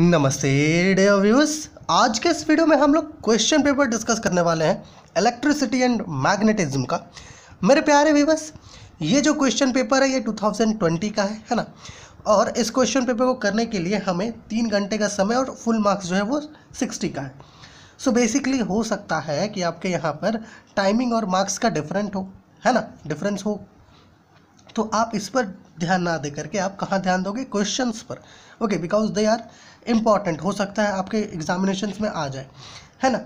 नमस्ते day viewers आज के इस वीडियो में हम लोग क्वेश्चन पेपर डिस्कस करने वाले हैं इलेक्ट्रिसिटी एंड मैग्नेटिज्म का मेरे प्यारे व्यूवर्स ये जो क्वेश्चन पेपर है ये 2020 का है है ना और इस क्वेश्चन पेपर को करने के लिए हमें तीन घंटे का समय और फुल मार्क्स जो है वो सिक्सटी का है सो so बेसिकली हो सकता है कि आपके यहाँ पर टाइमिंग और मार्क्स का डिफरेंट हो है ना डिफरेंस हो तो आप इस पर ध्यान ना दे करके आप कहाँ ध्यान दोगे क्वेश्चन पर okay because they are important हो सकता है आपके एग्जामिनेशन में आ जाए है ना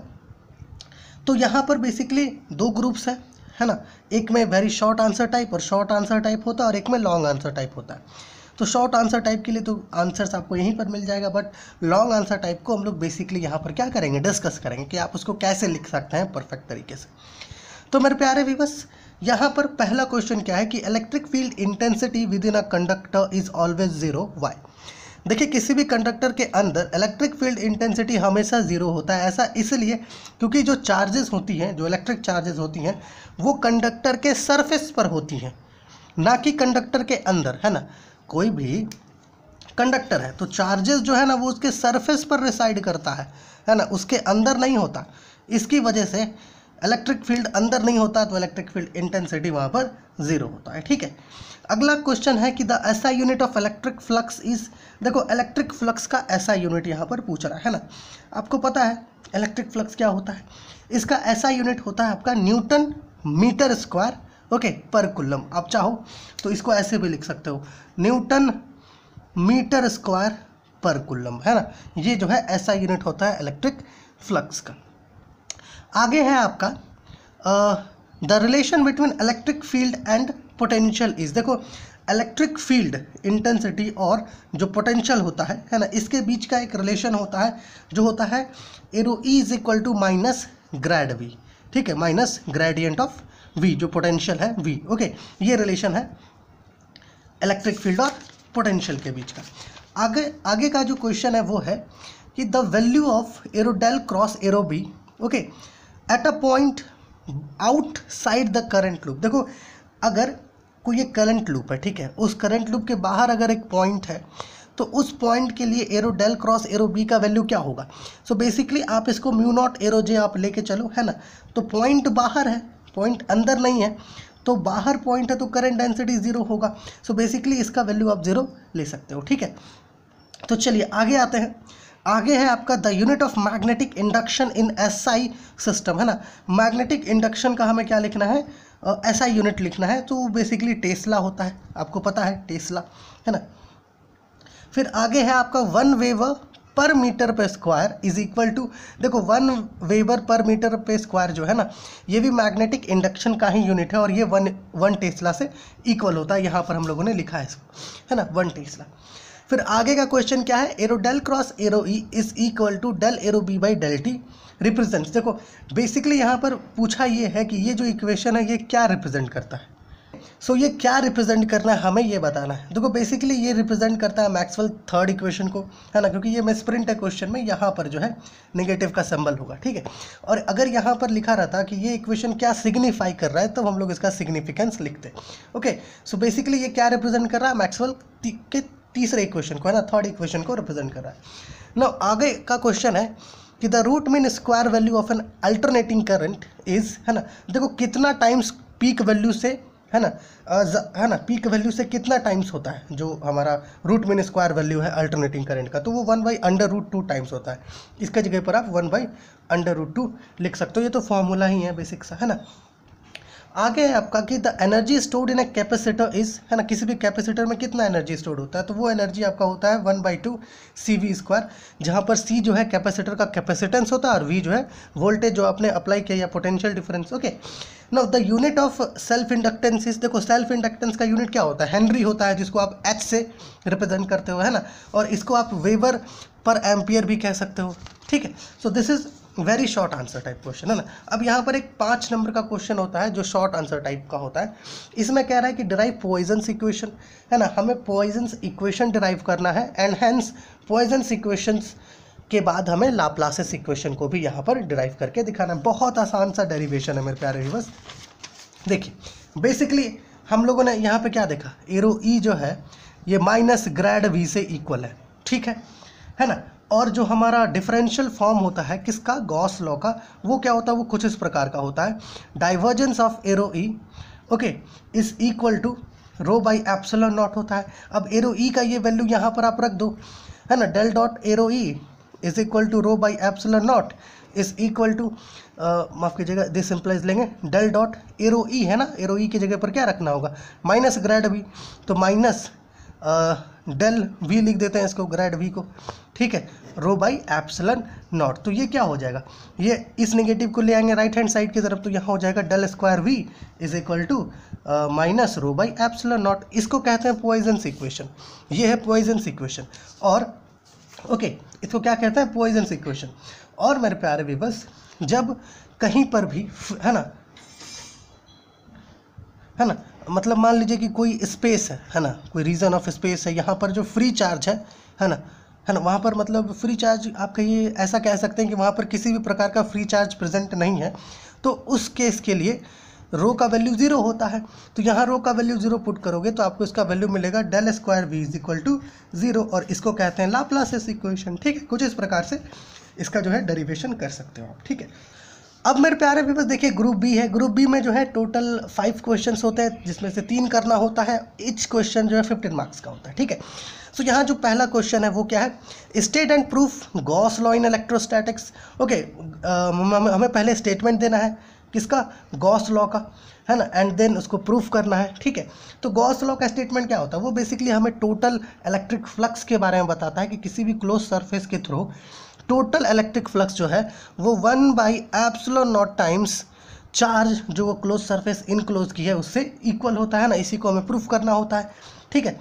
तो यहाँ पर बेसिकली दो ग्रुप्स हैं है ना एक में वेरी शॉर्ट आंसर टाइप और शॉर्ट आंसर टाइप होता है और एक में लॉन्ग आंसर टाइप होता है तो शॉर्ट आंसर टाइप के लिए तो आंसर्स आपको यहीं पर मिल जाएगा बट लॉन्ग आंसर टाइप को हम लोग बेसिकली यहाँ पर क्या करेंगे डिस्कस करेंगे कि आप उसको कैसे लिख सकते हैं परफेक्ट तरीके से तो मेरे प्यारे विवस यहाँ पर पहला क्वेश्चन क्या है कि electric field intensity within a conductor is always zero why देखिए किसी भी कंडक्टर के अंदर इलेक्ट्रिक फील्ड इंटेंसिटी हमेशा ज़ीरो होता है ऐसा इसलिए क्योंकि जो चार्जेस होती हैं जो इलेक्ट्रिक चार्जेस होती हैं वो कंडक्टर के सरफेस पर होती हैं ना कि कंडक्टर के अंदर है ना कोई भी कंडक्टर है तो चार्जेस जो है ना वो उसके सरफेस पर रिसाइड करता है है ना उसके अंदर नहीं होता इसकी वजह से इलेक्ट्रिक फील्ड अंदर नहीं होता तो इलेक्ट्रिक फील्ड इंटेंसिटी वहाँ पर जीरो होता है ठीक है अगला क्वेश्चन है कि द ऐसा unit of electric flux is देखो इलेक्ट्रिक फ्लक्स का ऐसा यूनिट यहाँ पर पूछ रहा है ना आपको पता है इलेक्ट्रिक फ्लक्स क्या होता है इसका ऐसा यूनिट होता है आपका न्यूटन मीटर स्क्वायर ओके पर कुल्लम आप चाहो तो इसको ऐसे भी लिख सकते हो न्यूटन मीटर स्क्वायर पर कुल्लम है ना ये जो है ऐसा यूनिट होता है इलेक्ट्रिक फ्लक्स का आगे है आपका the relation between electric field and potential is देखो इलेक्ट्रिक फील्ड इंटेंसिटी और जो पोटेंशियल होता है है ना इसके बीच का एक रिलेशन होता है जो होता है arrow E is equal to minus grad V ठीक है माइनस ग्रेडियंट ऑफ वी जो पोटेंशियल है वी ओके ये रिलेशन है इलेक्ट्रिक फील्ड और पोटेंशियल के बीच का आगे आगे का जो क्वेश्चन है वो है कि the value of arrow del cross arrow B okay at a point outside the current loop देखो अगर कोई ये करंट लूप है ठीक है उस करंट लूप के बाहर अगर एक पॉइंट है तो उस पॉइंट के लिए arrow del cross arrow B का वैल्यू क्या होगा सो so बेसिकली आप इसको म्यू नॉट एरो जे आप लेके चलो है ना तो पॉइंट बाहर है पॉइंट अंदर नहीं है तो बाहर पॉइंट है तो करंट डेंसिटी ज़ीरो होगा सो so बेसिकली इसका वैल्यू आप ज़ीरो ले सकते हो ठीक है तो चलिए आगे आते हैं आगे है आपका the unit of magnetic induction in S I system है ना मैग्नेटिक इंडक्शन का हमें क्या लिखना है एस आई यूनिट लिखना है तो बेसिकली टेस्ला होता है आपको पता है टेस्ला है ना फिर आगे है आपका वन वेव per metre per square is equal to देखो one weber per metre per square जो है ना ये भी मैग्नेटिक इंडक्शन का ही यूनिट है और ये वन वन टेस्ला से इक्वल होता है यहाँ पर हम लोगों ने लिखा है इसको है ना वन टेस्ला फिर आगे का क्वेश्चन क्या है arrow del cross arrow E is equal to del arrow B by del t represent देखो बेसिकली यहाँ पर पूछा ये है कि ये जो इक्वेशन है ये क्या रिप्रेजेंट करता है सो so, ये क्या रिप्रेजेंट करना है हमें ये बताना है देखो बेसिकली ये रिप्रेजेंट करता है मैक्सवेल थर्ड इक्वेशन को है ना क्योंकि ये मैं स्प्रिंट है क्वेश्चन में यहाँ पर जो है नेगेटिव का संबल होगा ठीक है और अगर यहाँ पर लिखा रहता कि ये इक्वेशन क्या सिग्निफाई कर रहा है तो हम लोग इसका सिग्निफिकेंस लिखते ओके सो बेसिकली ये क्या रिप्रेजेंट कर रहा है मैक्सवेल के तीसरे इक्वेशन को है ना थर्ड इक्वेशन को रिप्रेजेंट कर रहा है ना आगे का क्वेश्चन है कि the root mean square value of an alternating current is है ना देखो कितना टाइम्स पीक वैल्यू से है ना है ना पीक वैल्यू से कितना टाइम्स होता है जो हमारा रूट मीन स्क्वायर वैल्यू है अल्टरनेटिंग करंट का तो वो one by under root two times होता है इसका जगह पर आप one by under root two लिख सकते हो ये तो फॉर्मूला ही है बेसिक सा है ना आगे है आपका कि the energy stored in a capacitor is है ना किसी भी कैपेसिटर में कितना एनर्जी स्टोर्ड होता है तो वो एनर्जी आपका होता है one by two C V square जहाँ पर सी जो है कैपेसिटर का कैपेसिटेंस होता है और वी जो है वोल्टेज जो आपने अप्लाई किया या potential difference okay now the unit of self inductance is देखो सेल्फ इंडक्टेंस का यूनिट क्या होता है हेनरी होता है जिसको आप एच से रिप्रेजेंट करते हो है ना और इसको आप वेबर पर एम्पियर भी कह सकते हो ठीक है so this is very short answer type question है ना अब यहाँ पर एक पाँच नंबर का क्वेश्चन होता है जो शॉर्ट आंसर टाइप का होता है इसमें कह रहा है कि डिराइव पॉइजन्स इक्वेशन है ना हमें पॉइजन्स इक्वेशन डिराइव करना है एंड हैंस पॉइजन्स इक्वेशंस के बाद हमें लाप्लासेस इक्वेशन को भी यहाँ पर डिराइव करके दिखाना है बहुत आसान सा डेरीवेशन है मेरे प्यारे रिवर्स देखिए बेसिकली हम लोगों ने यहाँ पर क्या देखा एरो ई e जो है ये माइनस ग्रेड वी से इक्वल है ठीक है है ना और जो हमारा डिफरेंशियल फॉर्म होता है किसका गॉस लॉ का वो क्या होता है वो कुछ इस प्रकार का होता है divergence of arrow E okay is equal to rho by epsilon naught होता है अब एरो ई e का ये वैल्यू यहाँ पर आप रख दो है ना del dot arrow E is equal to rho by epsilon naught is equal to माफ़ कीजिएगा दिस सिंप्लाइज लेंगे डेल डॉट एरो ई है ना एरो ई e की जगह पर क्या रखना होगा माइनस ग्रेड भी तो माइनस डेल वी लिख देते हैं इसको ग्रेड वी को ठीक है रो बाई एप्सलन नॉट तो ये क्या हो जाएगा ये इस नेगेटिव को ले आएंगे राइट हैंड साइड की तरफ तो यहाँ हो जाएगा del square V is equal to minus rho by epsilon naught इसको कहते हैं पोइजन इक्वेशन ये है पोइजन इक्वेशन और ओके okay, इसको क्या कहते हैं पोइजन इक्वेशन और मेरे प्यारे विवस जब कहीं पर भी है ना है ना मतलब मान लीजिए कि कोई स्पेस है है ना कोई रीज़न ऑफ स्पेस है यहाँ पर जो फ्री चार्ज है है ना है ना वहाँ पर मतलब फ्री चार्ज आप कहिए ऐसा कह सकते हैं कि वहाँ पर किसी भी प्रकार का फ्री चार्ज प्रेजेंट नहीं है तो उस केस के लिए रो का वैल्यू ज़ीरो होता है तो यहाँ रो का वैल्यू ज़ीरो पुट करोगे तो आपको इसका वैल्यू मिलेगा del square V is equal to zero और इसको कहते हैं लाप्लासेस इक्वेशन ठीक है कुछ इस प्रकार से इसका जो है डेरिवेशन कर सकते हो आप ठीक है अब मेरे प्यारे व्यूवर्स देखिए ग्रुप बी है ग्रुप बी में जो है टोटल फाइव क्वेश्चन होते हैं जिसमें से तीन करना होता है इच क्वेश्चन जो है फिफ्टीन मार्क्स का होता है ठीक है सो so, यहाँ जो पहला क्वेश्चन है वो क्या है state and proof Gauss law in electrostatics okay हमें पहले स्टेटमेंट देना है किसका गॉस लॉ का है ना एंड देन उसको प्रूफ करना है ठीक है तो गॉस लॉ का स्टेटमेंट क्या होता है वो बेसिकली हमें टोटल इलेक्ट्रिक फ्लक्स के बारे में बताता है कि किसी भी क्लोज सरफेस के थ्रू टोटल इलेक्ट्रिक फ्लक्स जो है वो one by epsilon naught times charge जो वो क्लोज सरफेस इनक्लोज की है उससे इक्वल होता है ना इसी को हमें प्रूफ करना होता है ठीक है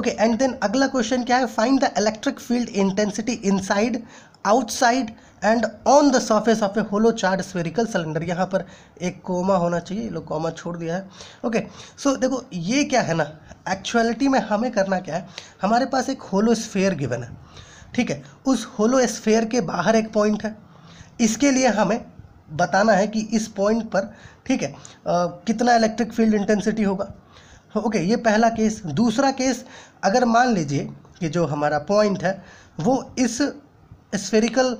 ओके एंड देन अगला क्वेश्चन क्या है find the electric field intensity inside outside and on the surface of a hollow charge spherical cylinder यहाँ पर एक कोमा होना चाहिए लोग कोमा छोड़ दिया है ओके okay, सो so, देखो ये क्या है ना एक्चुअलिटी में हमें करना क्या है हमारे पास एक होलो स्फेयर गिवन है ठीक है उस होलो स्फेयर के बाहर एक पॉइंट है इसके लिए हमें बताना है कि इस पॉइंट पर ठीक है आ, कितना इलेक्ट्रिक फील्ड इंटेंसिटी होगा ओके ये पहला केस दूसरा केस अगर मान लीजिए कि जो हमारा पॉइंट है वो इस स्फेरिकल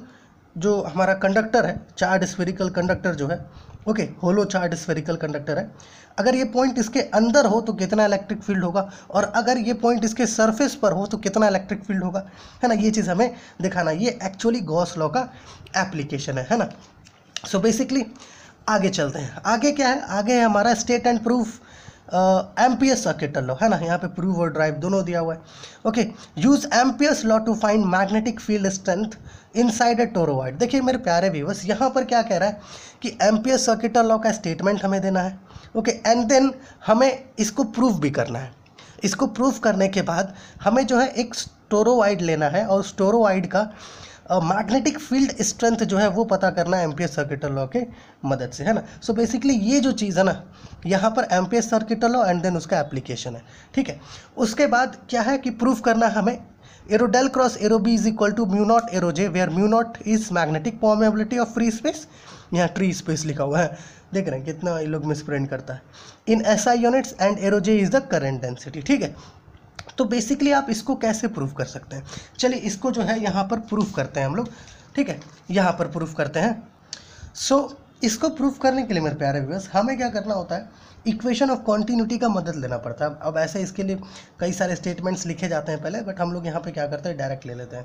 जो हमारा कंडक्टर है चार्ड स्फेरिकल कंडक्टर जो है okay hollow charge spherical conductor है अगर ये पॉइंट इसके अंदर हो तो कितना इलेक्ट्रिक फील्ड होगा और अगर ये पॉइंट इसके सरफेस पर हो तो कितना इलेक्ट्रिक फील्ड होगा है ना ये चीज़ हमें दिखाना ये एक्चुअली गॉस लॉ का एप्लीकेशन है है ना सो so बेसिकली आगे चलते हैं आगे क्या है आगे है हमारा state and proof S circuit law है ना यहाँ पे प्रूव और ड्राइव दोनों दिया हुआ है okay use Ampere's law to find magnetic field strength inside a toroid देखिए मेरे प्यारे व्यूवर्स यहाँ पर क्या कह रहा है कि एस सर्किट लॉ का स्टेटमेंट हमें देना है ओके एंड देन हमें इसको प्रूव भी करना है इसको प्रूव करने के बाद हमें जो है एक स्टोरोवाइड लेना है और स्टोरोवाइड का मैग्नेटिक फील्ड स्ट्रेंथ जो है वो पता करना है एस सर्किटल लॉ के मदद से है ना सो so बेसिकली ये जो चीज़ है ना यहाँ पर S circuital law and then उसका एप्लीकेशन है ठीक है उसके बाद क्या है कि प्रूफ करना हमें arrow del cross arrow B is equal to mu naught arrow J where mu naught is magnetic permeability of free space यहाँ ट्री स्पेस लिखा हुआ है देख रहे हैं कितना ये लोग मिसप्रिंट करता है in S I units and arrow J is the current density ठीक है तो बेसिकली आप इसको कैसे प्रूफ कर सकते हैं चलिए इसको जो है यहाँ पर प्रूफ करते हैं हम लोग ठीक है यहाँ पर प्रूफ करते हैं सो so, इसको प्रूफ करने के लिए मेरे प्यारे व्यवर्स हमें क्या करना होता है इक्वेशन ऑफ कॉन्टीन्यूटी का मदद लेना पड़ता है अब ऐसे इसके लिए कई सारे स्टेटमेंट्स लिखे जाते हैं पहले बट हम लोग यहाँ पर क्या करते हैं डायरेक्ट ले लेते हैं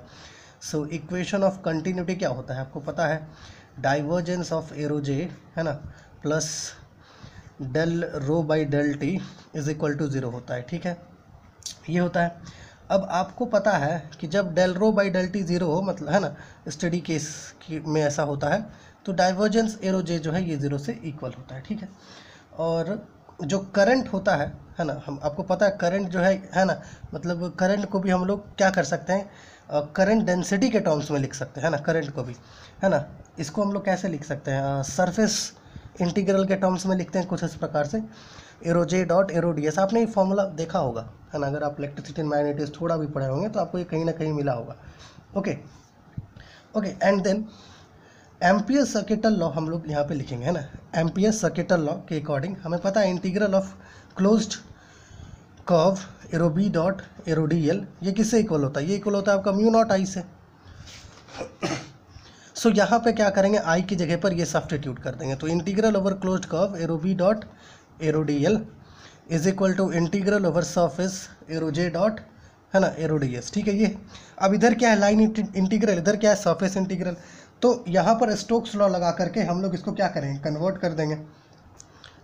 सो इक्वेशन ऑफ कंटिन्यूटी क्या होता है आपको पता है डाइवर्जेंस ऑफ एरोजे है ना plus del rho by del t is equal to zero होता है ठीक है ये होता है अब आपको पता है कि जब del rho by del t zero हो मतलब है ना स्टडी केस की में ऐसा होता है तो डाइवर्जेंस एरो जे जो है ये ज़ीरो से इक्वल होता है ठीक है और जो करंट होता है है ना हम आपको पता है करंट जो है है ना मतलब करंट को भी हम लोग क्या कर सकते हैं करंट डेंसिटी के टर्म्स में लिख सकते हैं ना करंट को भी है ना इसको हम लोग कैसे लिख सकते हैं सरफेस इंटीग्रल के टर्म्स में लिखते हैं कुछ इस प्रकार से एरोजे डॉट एरोडीएस आपने ये फॉर्मूला देखा होगा है ना अगर आप इलेक्ट्रिसिटी एंड मैग्नेटिक्स थोड़ा भी पढ़े होंगे तो आपको ये कहीं ना कहीं मिला होगा okay okay and then Ampere circuital law हम लोग यहाँ पे लिखेंगे है ना एम्पियर सर्किटल लॉ के अकॉर्डिंग हमें पता है integral of close curve arrow B dot arrow d l ये किससे इक्वल होता है ये इक्वल होता है आपका म्यू नॉट आई से सो so, यहाँ पे क्या करेंगे आई की जगह पर ये सब्सटीट्यूट कर देंगे तो integral over close curve arrow B dot arrow d l is equal to integral over surface arrow J dot है ना एरो डी एस ठीक है ये अब इधर क्या है लाइन इंटीग्रल इधर क्या है सर्फेस इंटीग्रल तो यहाँ पर स्टोक्स लॉ लगा करके हम लोग इसको क्या करेंगे कन्वर्ट कर देंगे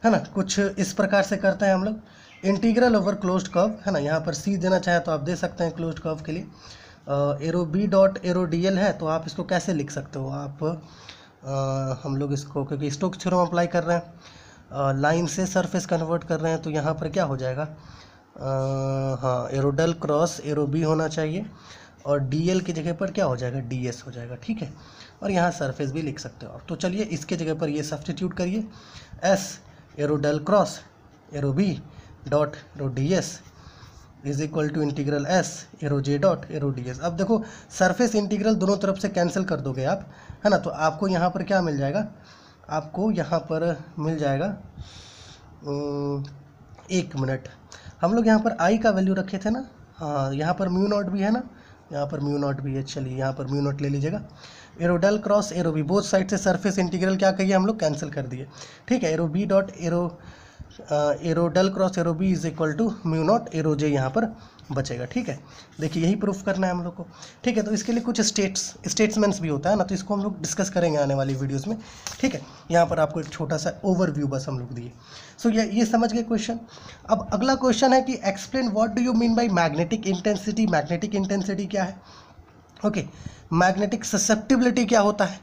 है ना कुछ इस प्रकार से करते हैं हम लोग इंटीग्रल ओवर क्लोज कर्व है ना यहाँ पर सी देना चाहे तो आप दे सकते हैं क्लोज कर्व के लिए arrow B dot arrow d l है तो आप इसको कैसे लिख सकते हो आप आ, हम लोग इसको क्योंकि स्टोक्स थ्योरम अप्लाई कर रहे हैं लाइन से सरफेस कन्वर्ट कर रहे हैं तो यहाँ पर क्या हो जाएगा आ, हाँ एरोडल क्रॉस एरो बी होना चाहिए और डी एल की जगह पर क्या हो जाएगा डी एस हो जाएगा ठीक है और यहाँ सरफेस भी लिख सकते हो आप तो चलिए इसके जगह पर ये सब्सटीट्यूट करिए S arrow del cross arrow B dot arrow d S is equal to integral S arrow J dot arrow d S अब देखो सरफेस इंटीग्रल दोनों तरफ से कैंसिल कर दोगे आप है ना तो आपको यहाँ पर क्या मिल जाएगा आपको यहाँ पर मिल जाएगा एक मिनट हम लोग यहाँ पर आई का वैल्यू रखे थे ना हाँ यहाँ पर म्यू नॉट भी है ना यहाँ पर म्यू नॉट भी है चलिए यहाँ पर म्यू नॉट ले लीजिएगा arrow del cross arrow B both side से सरफेस इंटीग्रल क्या कहिए हम लोग कैंसिल कर दिए ठीक है arrow B dot arrow arrow del cross arrow B is equal to mu naught arrow J यहाँ पर बचेगा ठीक है देखिए यही प्रूफ करना है हम लोग को ठीक है तो इसके लिए कुछ स्टेट्स स्टेट्समेंट्स भी होता है ना तो इसको हम लोग डिस्कस करेंगे आने वाली वीडियोस में ठीक है यहाँ पर आपको एक छोटा सा ओवरव्यू बस हम लोग दिए सो so, ये ये समझ गए क्वेश्चन अब अगला क्वेश्चन है कि explain what do you mean by magnetic intensity magnetic intensity क्या है ओके मैग्नेटिक ससेप्टिबिलिटी क्या होता है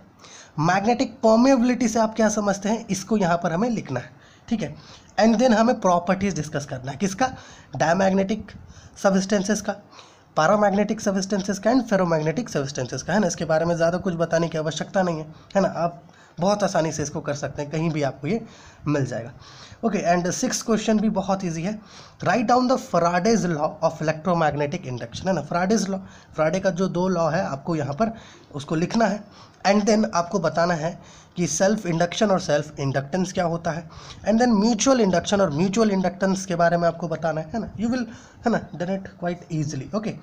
मैग्नेटिक पॉमेबिलिटी से आप क्या समझते हैं इसको यहाँ पर हमें लिखना है ठीक है एंड देन हमें प्रॉपर्टीज़ डिस्कस करना है किसका डायमैग्नेटिक सबस्टेंसेस का पैरामैग्नेटिक सबस्टेंसेस का एंड फेरोमैग्नेटिक सबस्टेंसेस का है ना इसके बारे में ज़्यादा कुछ बताने की आवश्यकता नहीं है है ना आप बहुत आसानी से इसको कर सकते हैं कहीं भी आपको ये मिल जाएगा ओके एंड सिक्स क्वेश्चन भी बहुत ईजी है write down the Faraday's law of electromagnetic induction है ना फ्राडेज लॉ फ्राडे का जो दो लॉ है आपको यहाँ पर उसको लिखना है एंड देन आपको बताना है कि सेल्फ इंडक्शन और सेल्फ इंडक्टेंस क्या होता है एंड देन म्यूचुअल इंडक्शन और म्यूचुअल इंडक्टेंस के बारे में आपको बताना है ना यू विल है ना done it quite easily okay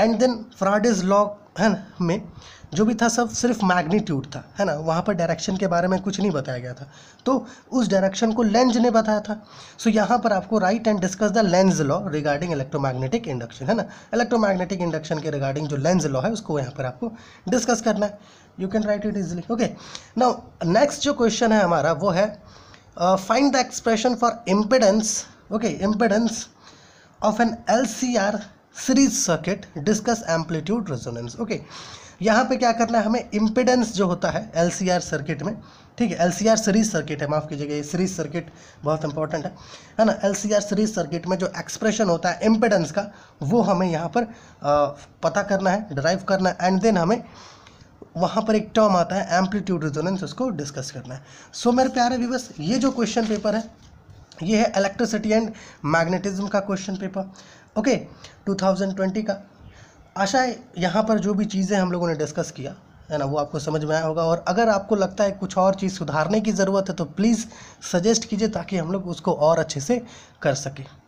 and then Faraday's law है ना में जो भी था सब सिर्फ मैग्नीट्यूड था है ना वहाँ पर डायरेक्शन के बारे में कुछ नहीं बताया गया था तो उस डायरेक्शन को लेंज ने बताया था सो so, यहाँ पर आपको write and discuss the Lenz law regarding electromagnetic induction है ना इलेक्ट्रोमैग्नेटिक इंडक्शन के रिगार्डिंग जो लेंज लॉ है उसको यहाँ पर आपको डिस्कस करना है you can write it easily okay now next जो क्वेश्चन है हमारा वो है find the expression for impedance okay impedance of an L C R series circuit discuss amplitude resonance okay यहाँ पे क्या करना है हमें इम्पिडेंस जो होता है एल सर्किट में ठीक है एल सीरीज सर्किट है माफ़ कीजिएगा ये सीरीज सर्किट बहुत इंपॉर्टेंट है है ना एल सीरीज सर्किट में जो एक्सप्रेशन होता है इम्पिडेंस का वो हमें यहाँ पर आ, पता करना है ड्राइव करना है एंड देन हमें वहाँ पर एक टर्म आता है एम्पलीट्यूड रिजोनेंस उसको डिस्कस करना है सो so, मेरे प्यारे व्यूवर्स ये जो क्वेश्चन पेपर है ये है इलेक्ट्रिसिटी एंड मैग्नेटिज्म का क्वेश्चन पेपर ओके 2020 का आशा है यहाँ पर जो भी चीज़ें हम लोगों ने डिस्कस किया है ना वो आपको समझ में आया होगा और अगर आपको लगता है कुछ और चीज़ सुधारने की ज़रूरत है तो प्लीज़ सजेस्ट कीजिए ताकि हम लोग उसको और अच्छे से कर सकें